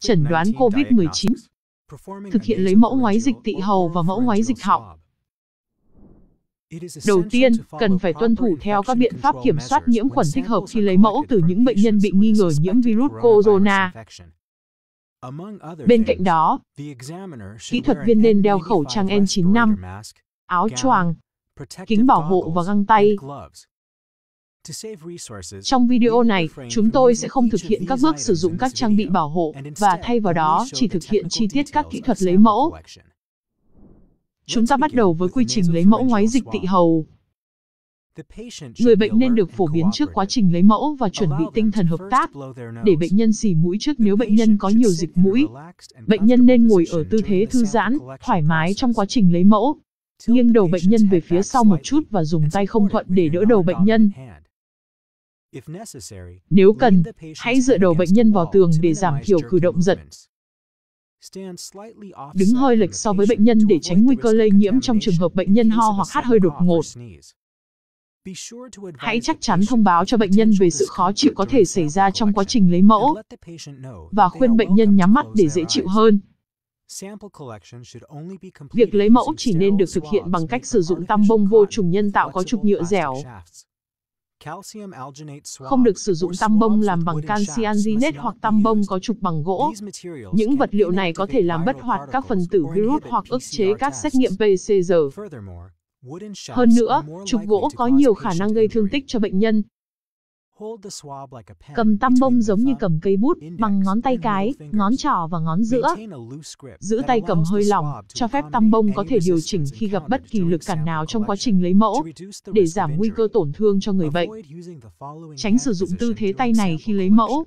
chẩn đoán COVID-19, thực hiện lấy mẫu ngoái dịch tị hầu và mẫu ngoái dịch họng. Đầu tiên, cần phải tuân thủ theo các biện pháp kiểm soát nhiễm khuẩn thích hợp khi lấy mẫu từ những bệnh nhân bị nghi ngờ nhiễm virus corona. Bên cạnh đó, kỹ thuật viên nên đeo khẩu trang N95, áo choàng, kính bảo hộ và găng tay, trong video này, chúng tôi sẽ không thực hiện các bước sử dụng các trang bị bảo hộ, và thay vào đó chỉ thực hiện chi tiết các kỹ thuật lấy mẫu. Chúng ta bắt đầu với quy trình lấy mẫu ngoái dịch tị hầu. Người bệnh nên được phổ biến trước quá trình lấy mẫu và chuẩn bị tinh thần hợp tác, để bệnh nhân xì mũi trước nếu bệnh nhân có nhiều dịch mũi. Bệnh nhân nên ngồi ở tư thế thư giãn, thoải mái trong quá trình lấy mẫu. Nghiêng đầu bệnh nhân về phía sau một chút và dùng tay không thuận để đỡ đầu bệnh nhân. Nếu cần, hãy dựa đầu bệnh nhân vào tường để giảm thiểu cử động giật. Đứng hơi lệch so với bệnh nhân để tránh nguy cơ lây nhiễm trong trường hợp bệnh nhân ho hoặc hát hơi đột ngột. Hãy chắc chắn thông báo cho bệnh nhân về sự khó chịu có thể xảy ra trong quá trình lấy mẫu và khuyên bệnh nhân nhắm mắt để dễ chịu hơn. Việc lấy mẫu chỉ nên được thực hiện bằng cách sử dụng tăm bông vô trùng nhân tạo có trục nhựa dẻo không được sử dụng tam bông làm bằng canxi calcianginate hoặc tam bông có trục bằng gỗ. Những vật liệu này có thể làm bất hoạt các phần tử virus hoặc ức chế các xét nghiệm PCR. Hơn nữa, trục gỗ có nhiều khả năng gây thương tích cho bệnh nhân, Cầm tăm bông giống như cầm cây bút, bằng ngón tay cái, ngón trỏ và ngón giữa. Giữ tay cầm hơi lỏng, cho phép tăm bông có thể điều chỉnh khi gặp bất kỳ lực cản nào trong quá trình lấy mẫu, để giảm nguy cơ tổn thương cho người bệnh. Tránh sử dụng tư thế tay này khi lấy mẫu,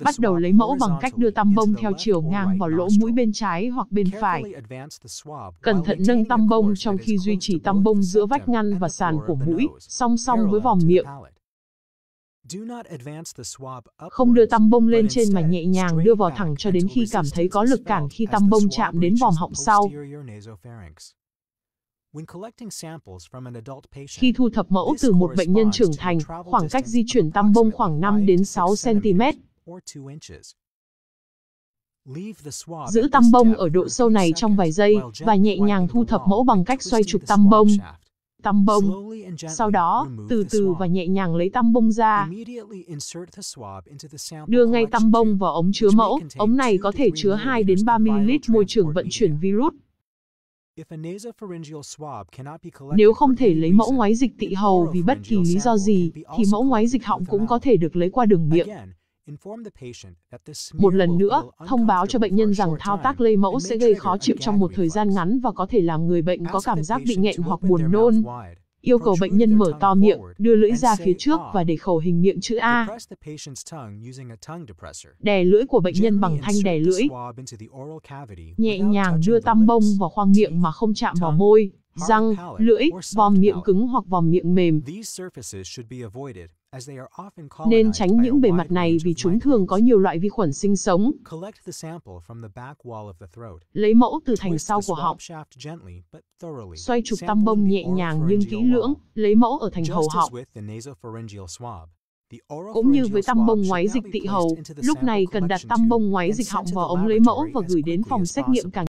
Bắt đầu lấy mẫu bằng cách đưa tăm bông theo chiều ngang vào lỗ mũi bên trái hoặc bên phải. Cẩn thận nâng tăm bông trong khi duy trì tăm bông giữa vách ngăn và sàn của mũi, song song với vòng miệng. Không đưa tăm bông lên trên mà nhẹ nhàng đưa vào thẳng cho đến khi cảm thấy có lực cản khi tăm bông chạm đến vòng họng sau. Khi thu thập mẫu từ một bệnh nhân trưởng thành, khoảng cách di chuyển tăm bông khoảng 5 đến 6 cm. Giữ tăm bông ở độ sâu này trong vài giây và nhẹ nhàng thu thập mẫu bằng cách xoay trục tăm bông. Tăm bông. Sau đó, từ từ và nhẹ nhàng lấy tăm bông ra. Đưa ngay tăm bông vào ống chứa mẫu. Ống này có thể chứa 2 đến 3 ml môi trường vận chuyển virus. Nếu không thể lấy mẫu ngoái dịch tị hầu vì bất kỳ lý do gì, thì mẫu ngoái dịch họng cũng có thể được lấy qua đường miệng. Một lần nữa, thông báo cho bệnh nhân rằng thao tác lây mẫu sẽ gây khó chịu trong một thời gian ngắn và có thể làm người bệnh có cảm giác bị nghẹn hoặc buồn nôn yêu cầu bệnh nhân mở to miệng, đưa lưỡi ra phía trước ah. và để khẩu hình miệng chữ A. Đè lưỡi của bệnh nhân bằng thanh đè lưỡi. Nhẹ nhàng đưa tăm bông vào khoang miệng mà không chạm vào môi, răng, lưỡi, vòm miệng cứng hoặc vòm miệng mềm. Nên tránh những bề mặt này vì chúng thường có nhiều loại vi khuẩn sinh sống. Lấy mẫu từ thành sau của họng. Xoay trục tăm bông nhẹ nhàng nhưng kỹ lưỡng, lấy mẫu ở thành hầu họng. Cũng như với tăm bông ngoái dịch tị hầu, lúc này cần đặt tăm bông ngoái dịch họng vào ống lấy mẫu và gửi đến phòng xét nghiệm càng